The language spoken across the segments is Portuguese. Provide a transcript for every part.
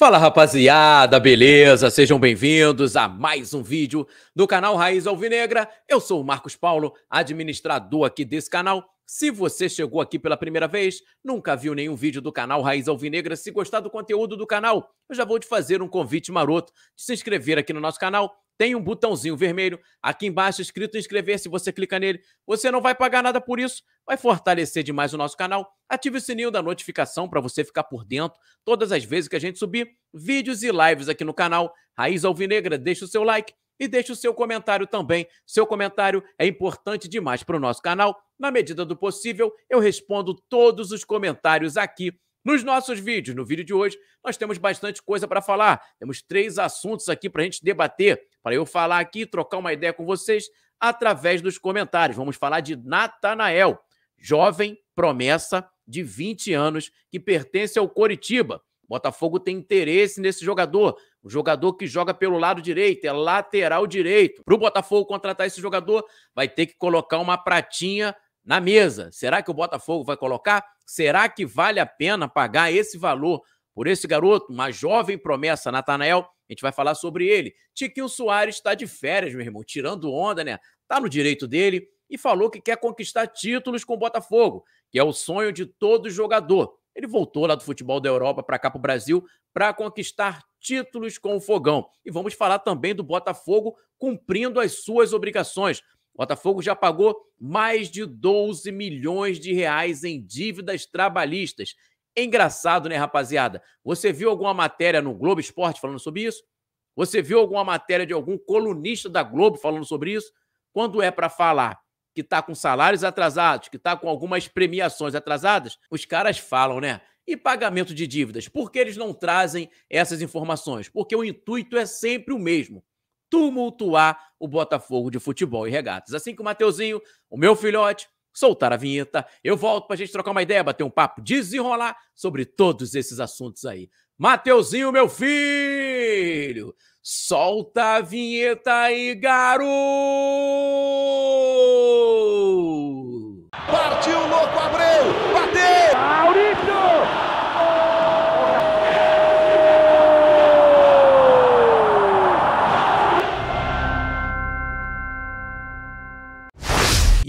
Fala rapaziada, beleza? Sejam bem-vindos a mais um vídeo do canal Raiz Alvinegra. Eu sou o Marcos Paulo, administrador aqui desse canal. Se você chegou aqui pela primeira vez, nunca viu nenhum vídeo do canal Raiz Alvinegra, se gostar do conteúdo do canal, eu já vou te fazer um convite maroto de se inscrever aqui no nosso canal tem um botãozinho vermelho aqui embaixo escrito inscrever-se. Você clica nele, você não vai pagar nada por isso, vai fortalecer demais o nosso canal. Ative o sininho da notificação para você ficar por dentro todas as vezes que a gente subir vídeos e lives aqui no canal. Raiz Alvinegra, deixa o seu like e deixe o seu comentário também. Seu comentário é importante demais para o nosso canal. Na medida do possível, eu respondo todos os comentários aqui nos nossos vídeos, no vídeo de hoje, nós temos bastante coisa para falar. Temos três assuntos aqui para a gente debater, para eu falar aqui, trocar uma ideia com vocês através dos comentários. Vamos falar de Natanael, jovem promessa de 20 anos que pertence ao Coritiba. Botafogo tem interesse nesse jogador. O jogador que joga pelo lado direito, é lateral direito. Para o Botafogo contratar esse jogador, vai ter que colocar uma pratinha na mesa. Será que o Botafogo vai colocar? Será que vale a pena pagar esse valor por esse garoto, uma jovem promessa, Natanael? A gente vai falar sobre ele. Tiquinho Soares está de férias, meu irmão, tirando onda, né? Tá no direito dele e falou que quer conquistar títulos com o Botafogo, que é o sonho de todo jogador. Ele voltou lá do futebol da Europa para cá para o Brasil para conquistar títulos com o Fogão. E vamos falar também do Botafogo cumprindo as suas obrigações. Botafogo já pagou mais de 12 milhões de reais em dívidas trabalhistas. Engraçado, né, rapaziada? Você viu alguma matéria no Globo Esporte falando sobre isso? Você viu alguma matéria de algum colunista da Globo falando sobre isso? Quando é para falar que está com salários atrasados, que está com algumas premiações atrasadas, os caras falam, né? E pagamento de dívidas? Por que eles não trazem essas informações? Porque o intuito é sempre o mesmo: tumultuar o Botafogo de futebol e regatas. Assim que o Mateuzinho, o meu filhote, soltar a vinheta, eu volto para a gente trocar uma ideia, bater um papo, desenrolar sobre todos esses assuntos aí. Mateuzinho, meu filho, solta a vinheta aí, garoto! Partiu, louco, Abreu, bateu! Maurício!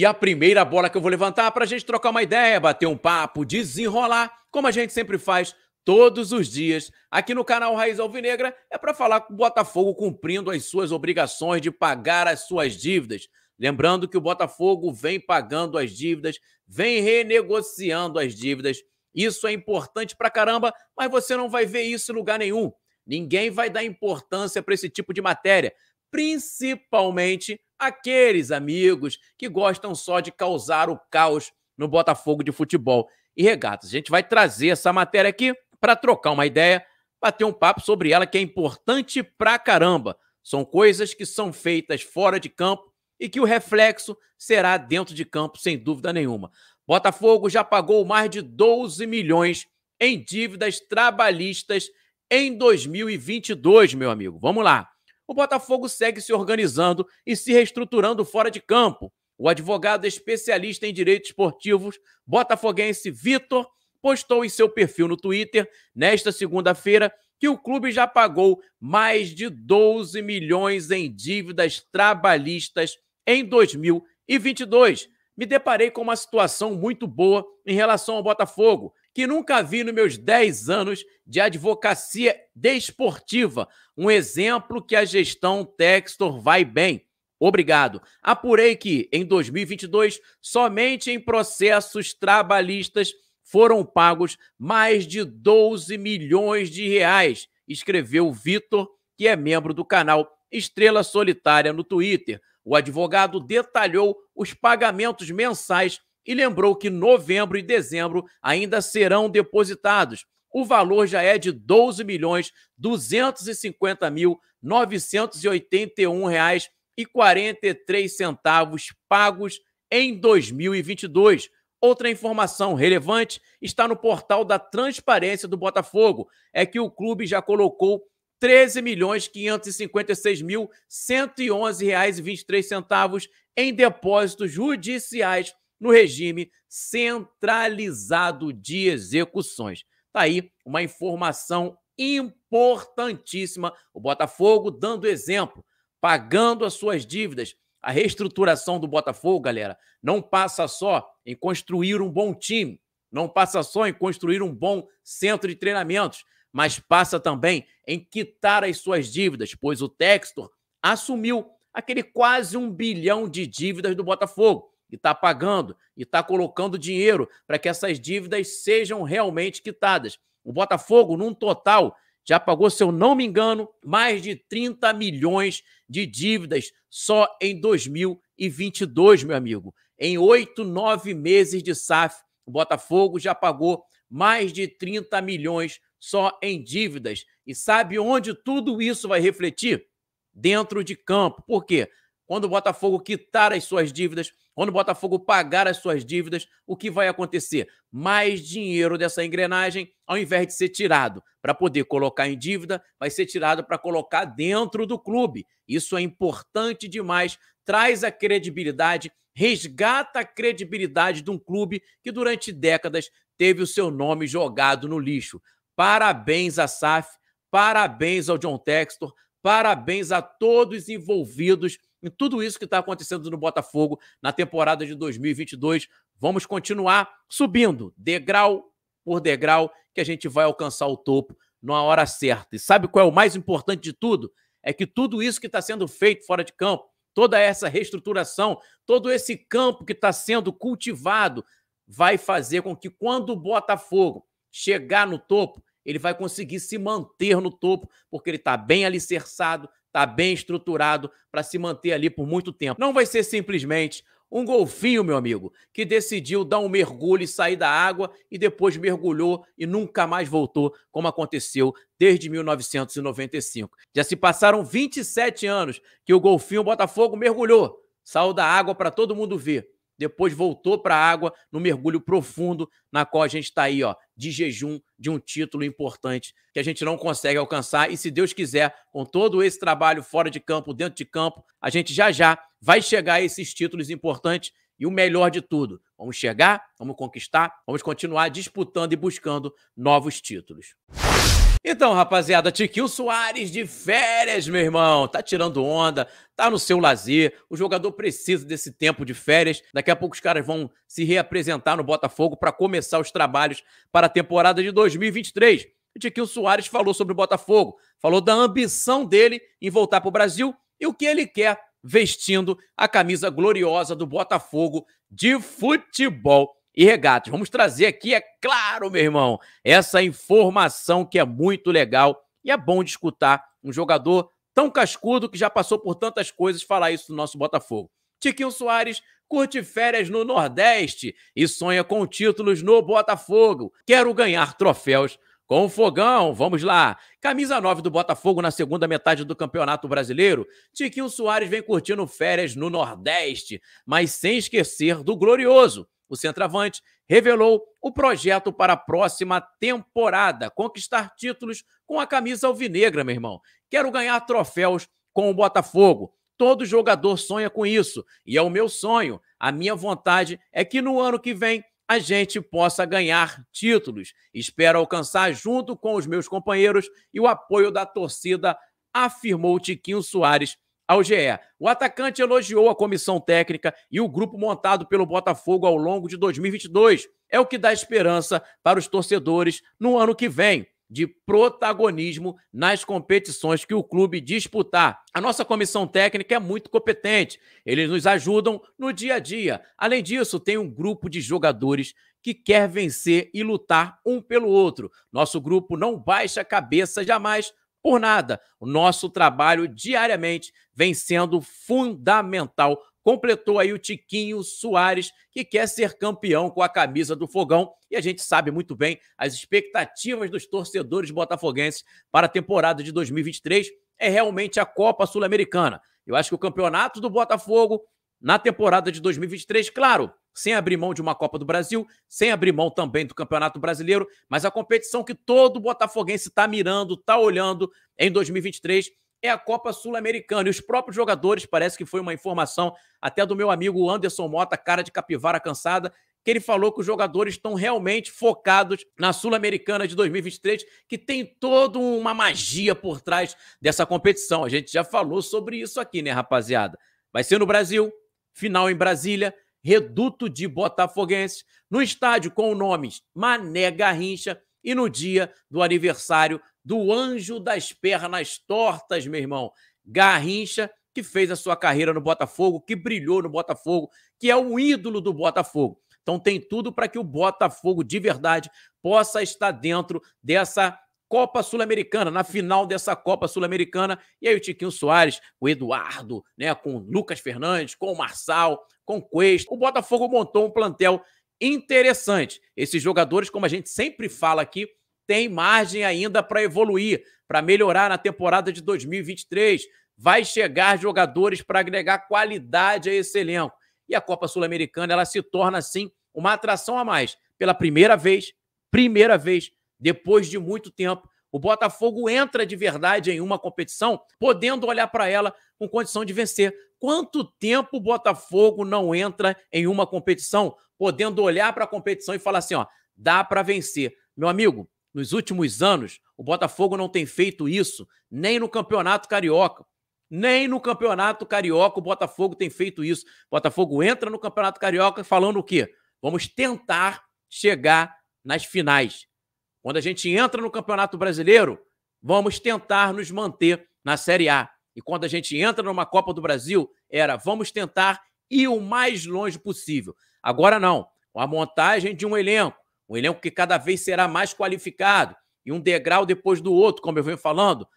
E a primeira bola que eu vou levantar para a gente trocar uma ideia, bater um papo, desenrolar, como a gente sempre faz todos os dias aqui no canal Raiz Alvinegra, é para falar com o Botafogo cumprindo as suas obrigações de pagar as suas dívidas. Lembrando que o Botafogo vem pagando as dívidas, vem renegociando as dívidas. Isso é importante para caramba, mas você não vai ver isso em lugar nenhum. Ninguém vai dar importância para esse tipo de matéria, principalmente aqueles amigos que gostam só de causar o caos no Botafogo de futebol e regatas. A gente vai trazer essa matéria aqui para trocar uma ideia, bater um papo sobre ela que é importante pra caramba. São coisas que são feitas fora de campo e que o reflexo será dentro de campo, sem dúvida nenhuma. Botafogo já pagou mais de 12 milhões em dívidas trabalhistas em 2022, meu amigo. Vamos lá o Botafogo segue se organizando e se reestruturando fora de campo. O advogado especialista em direitos esportivos, botafoguense Vitor, postou em seu perfil no Twitter, nesta segunda-feira, que o clube já pagou mais de 12 milhões em dívidas trabalhistas em 2022. Me deparei com uma situação muito boa em relação ao Botafogo que nunca vi nos meus 10 anos de advocacia desportiva. Um exemplo que a gestão Textor vai bem. Obrigado. Apurei que, em 2022, somente em processos trabalhistas foram pagos mais de 12 milhões de reais, escreveu Vitor, que é membro do canal Estrela Solitária no Twitter. O advogado detalhou os pagamentos mensais e lembrou que novembro e dezembro ainda serão depositados. O valor já é de R$ 12.250.981,43 pagos em 2022. Outra informação relevante está no portal da Transparência do Botafogo, é que o clube já colocou R$ 13.556.111,23 em depósitos judiciais no regime centralizado de execuções. Está aí uma informação importantíssima. O Botafogo dando exemplo, pagando as suas dívidas. A reestruturação do Botafogo, galera, não passa só em construir um bom time, não passa só em construir um bom centro de treinamentos, mas passa também em quitar as suas dívidas, pois o Textor assumiu aquele quase um bilhão de dívidas do Botafogo e está pagando e está colocando dinheiro para que essas dívidas sejam realmente quitadas. O Botafogo, num total, já pagou, se eu não me engano, mais de 30 milhões de dívidas só em 2022, meu amigo. Em oito, nove meses de SAF, o Botafogo já pagou mais de 30 milhões só em dívidas. E sabe onde tudo isso vai refletir? Dentro de campo. Por quê? Quando o Botafogo quitar as suas dívidas, quando o Botafogo pagar as suas dívidas, o que vai acontecer? Mais dinheiro dessa engrenagem, ao invés de ser tirado para poder colocar em dívida, vai ser tirado para colocar dentro do clube. Isso é importante demais, traz a credibilidade, resgata a credibilidade de um clube que durante décadas teve o seu nome jogado no lixo. Parabéns à SAF, parabéns ao John Textor, parabéns a todos envolvidos em tudo isso que está acontecendo no Botafogo na temporada de 2022. Vamos continuar subindo, degrau por degrau, que a gente vai alcançar o topo na hora certa. E sabe qual é o mais importante de tudo? É que tudo isso que está sendo feito fora de campo, toda essa reestruturação, todo esse campo que está sendo cultivado, vai fazer com que quando o Botafogo chegar no topo, ele vai conseguir se manter no topo, porque ele está bem alicerçado, está bem estruturado para se manter ali por muito tempo. Não vai ser simplesmente um golfinho, meu amigo, que decidiu dar um mergulho e sair da água e depois mergulhou e nunca mais voltou, como aconteceu desde 1995. Já se passaram 27 anos que o golfinho Botafogo mergulhou, saiu da água para todo mundo ver depois voltou para a água no mergulho profundo, na qual a gente está aí, ó, de jejum de um título importante que a gente não consegue alcançar. E se Deus quiser, com todo esse trabalho fora de campo, dentro de campo, a gente já já vai chegar a esses títulos importantes. E o melhor de tudo, vamos chegar, vamos conquistar, vamos continuar disputando e buscando novos títulos. Então, rapaziada, Tiquinho Soares de férias, meu irmão. Tá tirando onda, tá no seu lazer. O jogador precisa desse tempo de férias. Daqui a pouco os caras vão se reapresentar no Botafogo para começar os trabalhos para a temporada de 2023. O Tiquinho Soares falou sobre o Botafogo, falou da ambição dele em voltar para o Brasil e o que ele quer vestindo a camisa gloriosa do Botafogo de futebol e regatas. Vamos trazer aqui, é claro, meu irmão, essa informação que é muito legal e é bom de escutar um jogador tão cascudo que já passou por tantas coisas falar isso do nosso Botafogo. Tiquinho Soares curte férias no Nordeste e sonha com títulos no Botafogo. Quero ganhar troféus com o Fogão, vamos lá. Camisa 9 do Botafogo na segunda metade do Campeonato Brasileiro. Tiquinho Soares vem curtindo férias no Nordeste, mas sem esquecer do Glorioso o centroavante, revelou o projeto para a próxima temporada: conquistar títulos com a camisa alvinegra, meu irmão. Quero ganhar troféus com o Botafogo. Todo jogador sonha com isso e é o meu sonho. A minha vontade é que no ano que vem a gente possa ganhar títulos. Espero alcançar junto com os meus companheiros e o apoio da torcida, afirmou Tiquinho Soares ao GE. O atacante elogiou a comissão técnica e o grupo montado pelo Botafogo ao longo de 2022. É o que dá esperança para os torcedores no ano que vem de protagonismo nas competições que o clube disputar. A nossa comissão técnica é muito competente, eles nos ajudam no dia a dia. Além disso, tem um grupo de jogadores que quer vencer e lutar um pelo outro. Nosso grupo não baixa a cabeça jamais por nada. O nosso trabalho diariamente vem sendo fundamental. Completou aí o Tiquinho Soares, que quer ser campeão com a camisa do Fogão. E a gente sabe muito bem as expectativas dos torcedores botafoguenses para a temporada de 2023 é realmente a Copa Sul-Americana. Eu acho que o campeonato do Botafogo na temporada de 2023, claro, sem abrir mão de uma Copa do Brasil, sem abrir mão também do Campeonato Brasileiro, mas a competição que todo botafoguense está mirando, está olhando em 2023 é a Copa Sul-Americana. E os próprios jogadores, parece que foi uma informação até do meu amigo Anderson Mota, cara de capivara cansada, que ele falou que os jogadores estão realmente focados na Sul-Americana de 2023, que tem toda uma magia por trás dessa competição. A gente já falou sobre isso aqui, né, rapaziada? Vai ser no Brasil, final em Brasília, Reduto de Botafoguense, no estádio com o nome Mané Garrincha e no dia do aniversário do Anjo das Pernas Tortas, meu irmão. Garrincha, que fez a sua carreira no Botafogo, que brilhou no Botafogo, que é um ídolo do Botafogo. Então tem tudo para que o Botafogo de verdade possa estar dentro dessa Copa Sul-Americana, na final dessa Copa Sul-Americana. E aí o Tiquinho Soares, o Eduardo, né, com o Lucas Fernandes, com o Marçal, com O Botafogo montou um plantel interessante. Esses jogadores, como a gente sempre fala aqui, têm margem ainda para evoluir, para melhorar na temporada de 2023. Vai chegar jogadores para agregar qualidade a esse elenco. E a Copa Sul-Americana ela se torna assim uma atração a mais. Pela primeira vez, primeira vez depois de muito tempo, o Botafogo entra de verdade em uma competição, podendo olhar para ela com condição de vencer. Quanto tempo o Botafogo não entra em uma competição, podendo olhar para a competição e falar assim, ó, dá para vencer. Meu amigo, nos últimos anos, o Botafogo não tem feito isso nem no Campeonato Carioca. Nem no Campeonato Carioca o Botafogo tem feito isso. O Botafogo entra no Campeonato Carioca falando o quê? Vamos tentar chegar nas finais. Quando a gente entra no Campeonato Brasileiro, vamos tentar nos manter na Série A. E quando a gente entra numa Copa do Brasil, era vamos tentar ir o mais longe possível. Agora não. Com a montagem de um elenco, um elenco que cada vez será mais qualificado e um degrau depois do outro, como eu venho falando.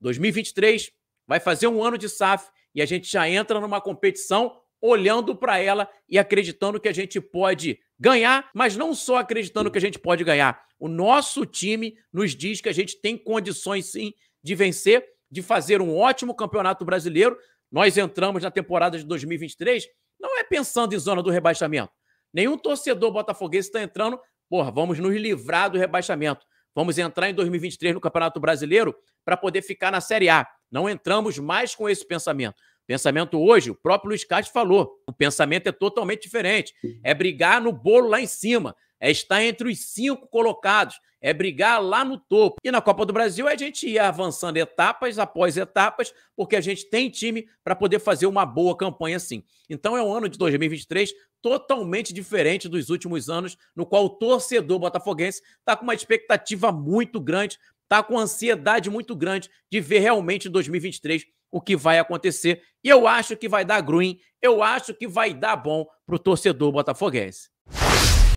2023 vai fazer um ano de SAF e a gente já entra numa competição olhando para ela e acreditando que a gente pode ganhar, mas não só acreditando que a gente pode ganhar. O nosso time nos diz que a gente tem condições sim de vencer, de fazer um ótimo campeonato brasileiro. Nós entramos na temporada de 2023 não é pensando em zona do rebaixamento. Nenhum torcedor botafoguense está entrando, porra, vamos nos livrar do rebaixamento. Vamos entrar em 2023 no Campeonato Brasileiro para poder ficar na Série A. Não entramos mais com esse pensamento. Pensamento hoje, o próprio Luiz Castro falou, o pensamento é totalmente diferente. É brigar no bolo lá em cima, é estar entre os cinco colocados, é brigar lá no topo. E na Copa do Brasil a gente ia avançando etapas após etapas, porque a gente tem time para poder fazer uma boa campanha assim. Então é um ano de 2023 totalmente diferente dos últimos anos, no qual o torcedor botafoguense está com uma expectativa muito grande, está com ansiedade muito grande de ver realmente 2023 o que vai acontecer. E eu acho que vai dar green, eu acho que vai dar bom para o torcedor botafoguense.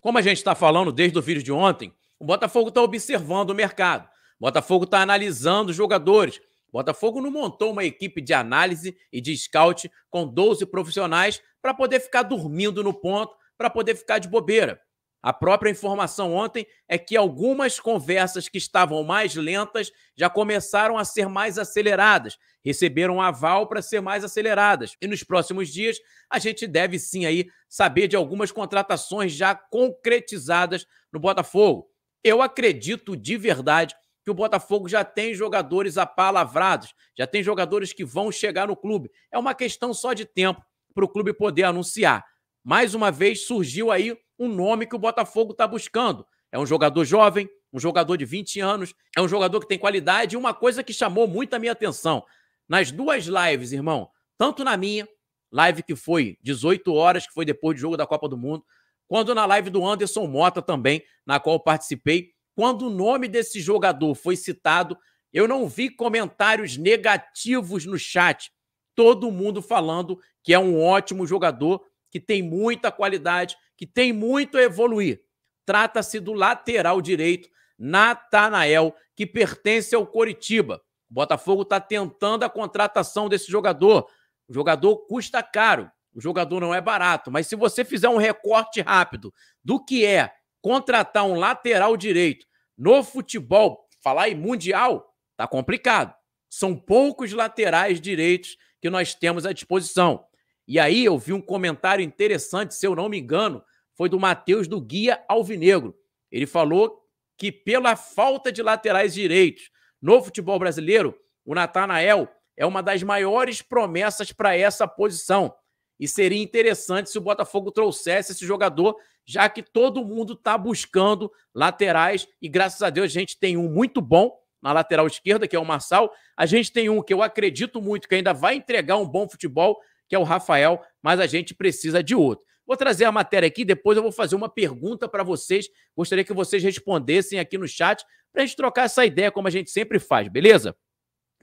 Como a gente está falando desde o vídeo de ontem, o Botafogo está observando o mercado, o Botafogo está analisando os jogadores. O Botafogo não montou uma equipe de análise e de scout com 12 profissionais para poder ficar dormindo no ponto, para poder ficar de bobeira. A própria informação ontem é que algumas conversas que estavam mais lentas já começaram a ser mais aceleradas, receberam aval para ser mais aceleradas. E nos próximos dias, a gente deve sim aí saber de algumas contratações já concretizadas no Botafogo. Eu acredito de verdade que o Botafogo já tem jogadores apalavrados, já tem jogadores que vão chegar no clube. É uma questão só de tempo para o clube poder anunciar mais uma vez surgiu aí um nome que o Botafogo está buscando. É um jogador jovem, um jogador de 20 anos, é um jogador que tem qualidade. E uma coisa que chamou muito a minha atenção nas duas lives, irmão, tanto na minha, live que foi 18 horas, que foi depois do jogo da Copa do Mundo, quando na live do Anderson Mota também, na qual participei, quando o nome desse jogador foi citado, eu não vi comentários negativos no chat. Todo mundo falando que é um ótimo jogador que tem muita qualidade, que tem muito a evoluir. Trata-se do lateral direito Natanael, que pertence ao Coritiba. O Botafogo está tentando a contratação desse jogador. O jogador custa caro, o jogador não é barato, mas se você fizer um recorte rápido do que é contratar um lateral direito no futebol, falar em mundial, tá complicado. São poucos laterais direitos que nós temos à disposição. E aí eu vi um comentário interessante, se eu não me engano, foi do Matheus do Guia Alvinegro. Ele falou que pela falta de laterais direitos no futebol brasileiro, o Natanael é uma das maiores promessas para essa posição. E seria interessante se o Botafogo trouxesse esse jogador, já que todo mundo está buscando laterais. E graças a Deus a gente tem um muito bom na lateral esquerda, que é o Marçal. A gente tem um que eu acredito muito que ainda vai entregar um bom futebol, que é o Rafael, mas a gente precisa de outro. Vou trazer a matéria aqui, depois eu vou fazer uma pergunta para vocês. Gostaria que vocês respondessem aqui no chat para a gente trocar essa ideia, como a gente sempre faz, beleza?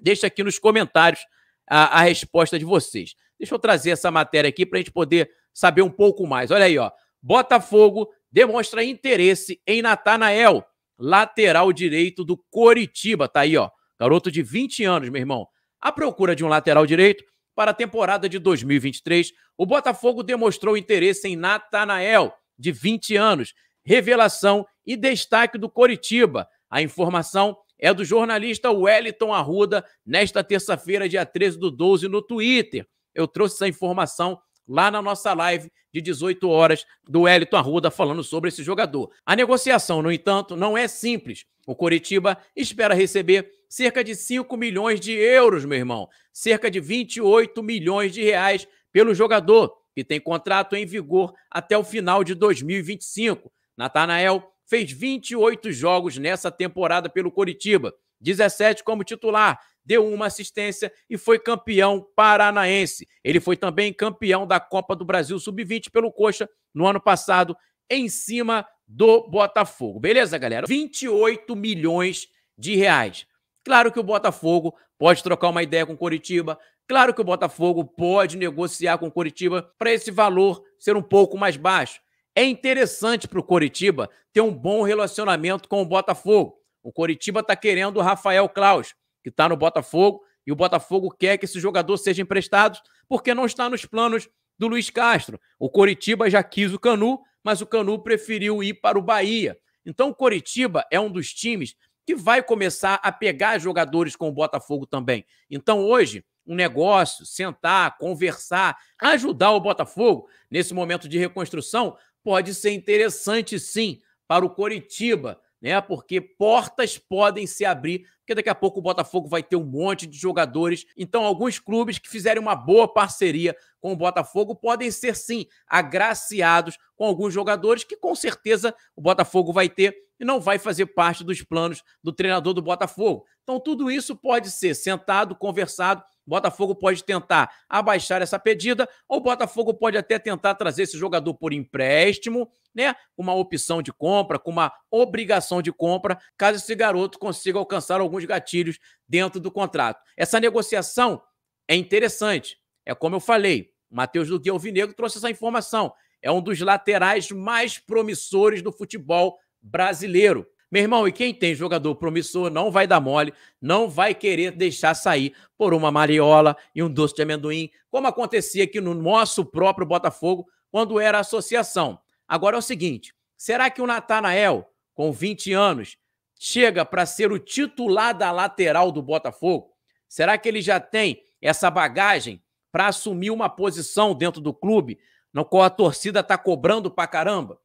Deixa aqui nos comentários a, a resposta de vocês. Deixa eu trazer essa matéria aqui para a gente poder saber um pouco mais. Olha aí, ó. Botafogo demonstra interesse em Natanael, lateral direito do Coritiba. Tá aí, ó. Garoto de 20 anos, meu irmão. A procura de um lateral direito para a temporada de 2023, o Botafogo demonstrou interesse em Natanael, de 20 anos, revelação e destaque do Coritiba. A informação é do jornalista Wellington Arruda, nesta terça-feira, dia 13 do 12, no Twitter. Eu trouxe essa informação lá na nossa live de 18 horas do Wellington Arruda falando sobre esse jogador. A negociação, no entanto, não é simples. O Coritiba espera receber cerca de 5 milhões de euros, meu irmão. Cerca de 28 milhões de reais pelo jogador, que tem contrato em vigor até o final de 2025. Natanael fez 28 jogos nessa temporada pelo Coritiba, 17 como titular, deu uma assistência e foi campeão paranaense. Ele foi também campeão da Copa do Brasil Sub-20 pelo Coxa no ano passado, em cima do Botafogo. Beleza, galera? 28 milhões de reais. Claro que o Botafogo pode trocar uma ideia com o Coritiba. Claro que o Botafogo pode negociar com o Coritiba para esse valor ser um pouco mais baixo. É interessante para o Coritiba ter um bom relacionamento com o Botafogo. O Coritiba está querendo o Rafael Claus, que está no Botafogo, e o Botafogo quer que esse jogador seja emprestado porque não está nos planos do Luiz Castro. O Coritiba já quis o Canu, mas o Canu preferiu ir para o Bahia. Então o Coritiba é um dos times que vai começar a pegar jogadores com o Botafogo também. Então, hoje, um negócio, sentar, conversar, ajudar o Botafogo nesse momento de reconstrução pode ser interessante sim para o Coritiba, né? Porque portas podem se abrir, porque daqui a pouco o Botafogo vai ter um monte de jogadores. Então, alguns clubes que fizerem uma boa parceria com o Botafogo podem ser sim agraciados com alguns jogadores que com certeza o Botafogo vai ter e não vai fazer parte dos planos do treinador do Botafogo. Então, tudo isso pode ser sentado, conversado. Botafogo pode tentar abaixar essa pedida, ou Botafogo pode até tentar trazer esse jogador por empréstimo, né? Uma opção de compra, com uma obrigação de compra, caso esse garoto consiga alcançar alguns gatilhos dentro do contrato. Essa negociação é interessante. É como eu falei, o Matheus Duque Alvinegro trouxe essa informação. É um dos laterais mais promissores do futebol brasileiro. Meu irmão, e quem tem jogador promissor não vai dar mole, não vai querer deixar sair por uma mariola e um doce de amendoim, como acontecia aqui no nosso próprio Botafogo quando era associação. Agora é o seguinte: será que o Natanael, com 20 anos, chega para ser o titular da lateral do Botafogo? Será que ele já tem essa bagagem para assumir uma posição dentro do clube, no qual a torcida está cobrando para caramba?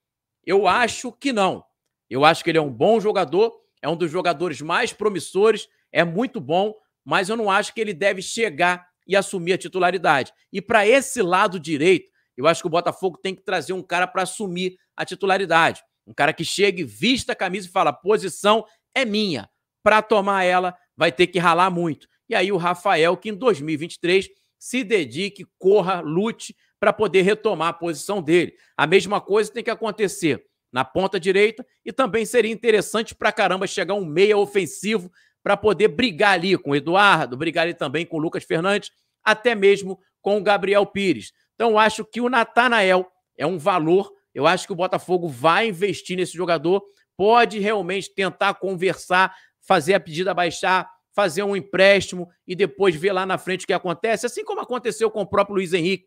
Eu acho que não. Eu acho que ele é um bom jogador, é um dos jogadores mais promissores, é muito bom, mas eu não acho que ele deve chegar e assumir a titularidade. E para esse lado direito, eu acho que o Botafogo tem que trazer um cara para assumir a titularidade. Um cara que chegue, vista a camisa e fala: posição é minha. Para tomar ela, vai ter que ralar muito. E aí o Rafael, que em 2023 se dedique, corra, lute para poder retomar a posição dele. A mesma coisa tem que acontecer na ponta direita e também seria interessante para caramba chegar um meia ofensivo para poder brigar ali com o Eduardo, brigar ali também com o Lucas Fernandes, até mesmo com o Gabriel Pires. Então acho que o Natanael é um valor, eu acho que o Botafogo vai investir nesse jogador, pode realmente tentar conversar, fazer a pedida baixar, fazer um empréstimo e depois ver lá na frente o que acontece, assim como aconteceu com o próprio Luiz Henrique.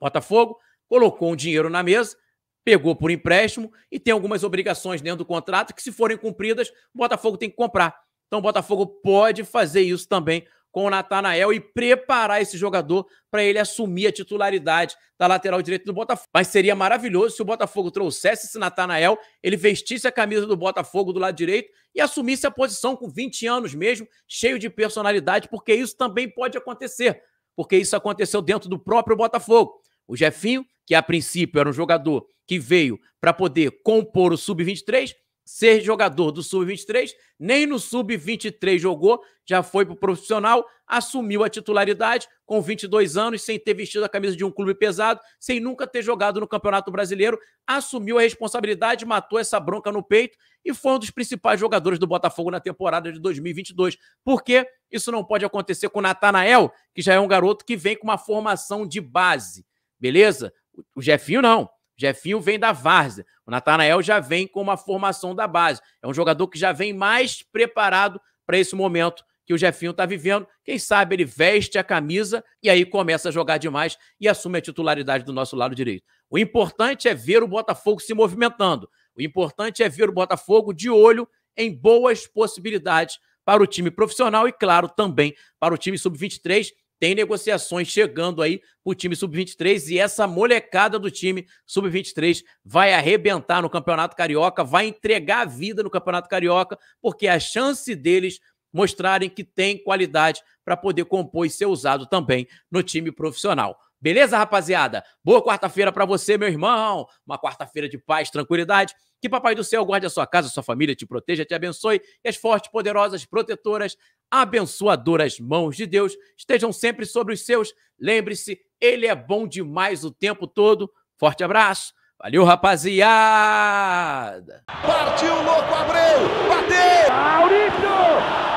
Botafogo colocou um dinheiro na mesa, pegou por empréstimo e tem algumas obrigações dentro do contrato que, se forem cumpridas, o Botafogo tem que comprar. Então o Botafogo pode fazer isso também com o Natanael e preparar esse jogador para ele assumir a titularidade da lateral direita do Botafogo. Mas seria maravilhoso se o Botafogo trouxesse esse Natanael, ele vestisse a camisa do Botafogo do lado direito e assumisse a posição com 20 anos mesmo, cheio de personalidade, porque isso também pode acontecer, porque isso aconteceu dentro do próprio Botafogo. O Jefinho, que a princípio era um jogador que veio para poder compor o sub-23, ser jogador do sub-23, nem no sub-23 jogou, já foi para o profissional, assumiu a titularidade com 22 anos, sem ter vestido a camisa de um clube pesado, sem nunca ter jogado no Campeonato Brasileiro, assumiu a responsabilidade, matou essa bronca no peito e foi um dos principais jogadores do Botafogo na temporada de 2022. Porque isso não pode acontecer com o Natanael, que já é um garoto que vem com uma formação de base, beleza? O Jefinho não. Jefinho vem da várzea. O Natanael já vem com uma formação da base. É um jogador que já vem mais preparado para esse momento que o Jefinho está vivendo. Quem sabe ele veste a camisa e aí começa a jogar demais e assume a titularidade do nosso lado direito. O importante é ver o Botafogo se movimentando. O importante é ver o Botafogo de olho em boas possibilidades para o time profissional e, claro, também para o time sub-23, tem negociações chegando aí para o time sub-23 e essa molecada do time sub-23 vai arrebentar no Campeonato Carioca, vai entregar a vida no Campeonato Carioca, porque a chance deles mostrarem que tem qualidade para poder compor e ser usado também no time profissional. Beleza, rapaziada? Boa quarta-feira para você, meu irmão. Uma quarta-feira de paz, tranquilidade. Que Papai do Céu guarde a sua casa, a sua família, te proteja, te abençoe e as fortes, poderosas, protetoras, abençoadoras mãos de Deus estejam sempre sobre os seus. Lembre-se, Ele é bom demais o tempo todo. Forte abraço. Valeu, rapaziada! Partiu, louco, Abreu! Bateu! Maurício!